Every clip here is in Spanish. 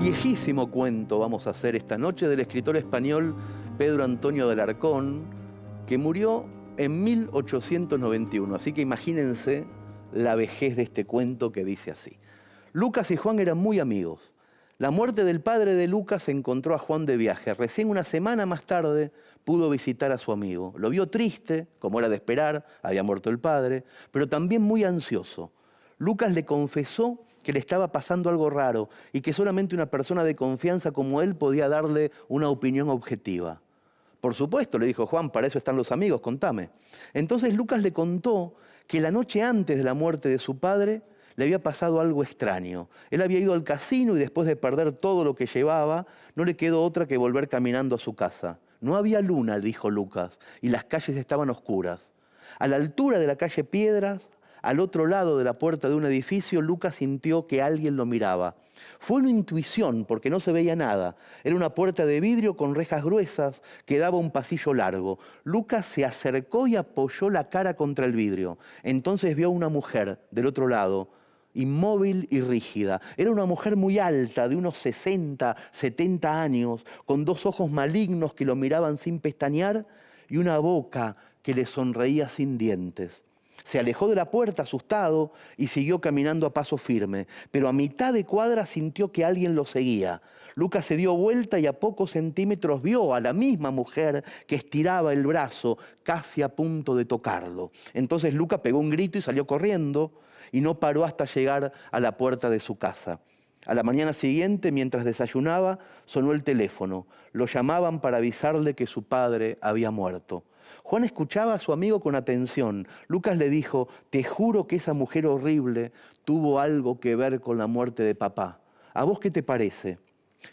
viejísimo cuento vamos a hacer esta noche del escritor español Pedro Antonio de Alarcón, que murió en 1891. Así que imagínense la vejez de este cuento que dice así. Lucas y Juan eran muy amigos. La muerte del padre de Lucas encontró a Juan de viaje. Recién una semana más tarde pudo visitar a su amigo. Lo vio triste, como era de esperar, había muerto el padre, pero también muy ansioso. Lucas le confesó que le estaba pasando algo raro y que solamente una persona de confianza como él podía darle una opinión objetiva. Por supuesto, le dijo Juan, para eso están los amigos, contame. Entonces Lucas le contó que la noche antes de la muerte de su padre le había pasado algo extraño. Él había ido al casino y después de perder todo lo que llevaba, no le quedó otra que volver caminando a su casa. No había luna, dijo Lucas, y las calles estaban oscuras. A la altura de la calle Piedras al otro lado de la puerta de un edificio, Lucas sintió que alguien lo miraba. Fue una intuición porque no se veía nada. Era una puerta de vidrio con rejas gruesas que daba un pasillo largo. Lucas se acercó y apoyó la cara contra el vidrio. Entonces vio a una mujer del otro lado, inmóvil y rígida. Era una mujer muy alta, de unos 60, 70 años, con dos ojos malignos que lo miraban sin pestañear y una boca que le sonreía sin dientes. Se alejó de la puerta asustado y siguió caminando a paso firme, pero a mitad de cuadra sintió que alguien lo seguía. Lucas se dio vuelta y a pocos centímetros vio a la misma mujer que estiraba el brazo, casi a punto de tocarlo. Entonces Lucas pegó un grito y salió corriendo y no paró hasta llegar a la puerta de su casa. A la mañana siguiente, mientras desayunaba, sonó el teléfono. Lo llamaban para avisarle que su padre había muerto. Juan escuchaba a su amigo con atención. Lucas le dijo, te juro que esa mujer horrible tuvo algo que ver con la muerte de papá. ¿A vos qué te parece?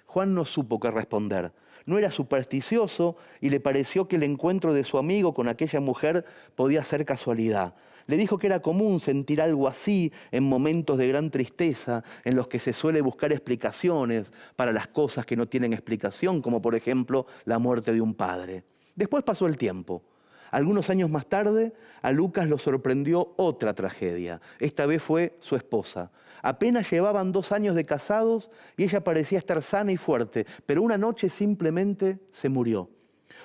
Juan no supo qué responder. No era supersticioso y le pareció que el encuentro de su amigo con aquella mujer podía ser casualidad. Le dijo que era común sentir algo así en momentos de gran tristeza, en los que se suele buscar explicaciones para las cosas que no tienen explicación, como por ejemplo la muerte de un padre. Después pasó el tiempo. Algunos años más tarde, a Lucas lo sorprendió otra tragedia. Esta vez fue su esposa. Apenas llevaban dos años de casados y ella parecía estar sana y fuerte, pero una noche simplemente se murió.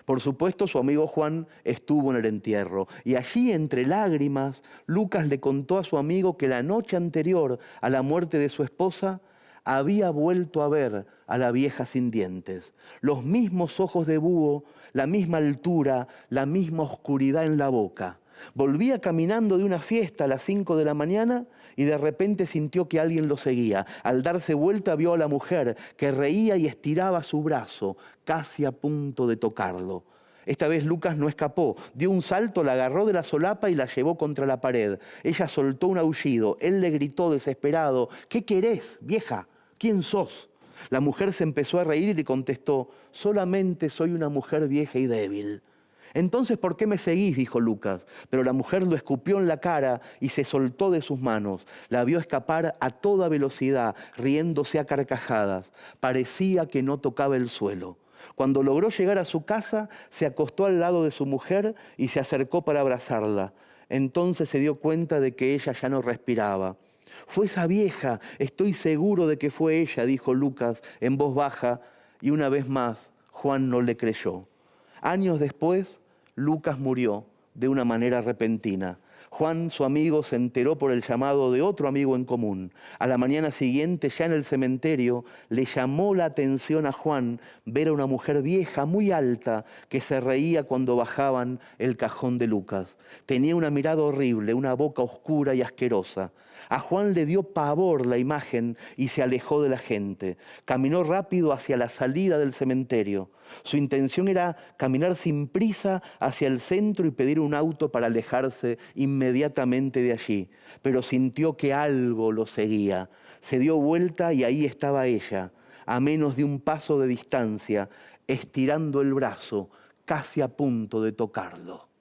Por supuesto, su amigo Juan estuvo en el entierro y allí, entre lágrimas, Lucas le contó a su amigo que la noche anterior a la muerte de su esposa, había vuelto a ver a la vieja sin dientes. Los mismos ojos de búho, la misma altura, la misma oscuridad en la boca. Volvía caminando de una fiesta a las cinco de la mañana y de repente sintió que alguien lo seguía. Al darse vuelta vio a la mujer que reía y estiraba su brazo, casi a punto de tocarlo. Esta vez Lucas no escapó, dio un salto, la agarró de la solapa y la llevó contra la pared. Ella soltó un aullido, él le gritó desesperado, ¿qué querés, vieja? ¿quién sos? La mujer se empezó a reír y le contestó, solamente soy una mujer vieja y débil. Entonces, ¿por qué me seguís? dijo Lucas. Pero la mujer lo escupió en la cara y se soltó de sus manos. La vio escapar a toda velocidad, riéndose a carcajadas. Parecía que no tocaba el suelo. Cuando logró llegar a su casa, se acostó al lado de su mujer y se acercó para abrazarla. Entonces se dio cuenta de que ella ya no respiraba. Fue esa vieja, estoy seguro de que fue ella, dijo Lucas en voz baja, y una vez más Juan no le creyó. Años después, Lucas murió de una manera repentina. Juan, su amigo, se enteró por el llamado de otro amigo en común. A la mañana siguiente, ya en el cementerio, le llamó la atención a Juan ver a una mujer vieja, muy alta, que se reía cuando bajaban el cajón de Lucas. Tenía una mirada horrible, una boca oscura y asquerosa. A Juan le dio pavor la imagen y se alejó de la gente. Caminó rápido hacia la salida del cementerio. Su intención era caminar sin prisa hacia el centro y pedir un auto para alejarse inmediatamente inmediatamente de allí, pero sintió que algo lo seguía. Se dio vuelta y ahí estaba ella, a menos de un paso de distancia, estirando el brazo, casi a punto de tocarlo.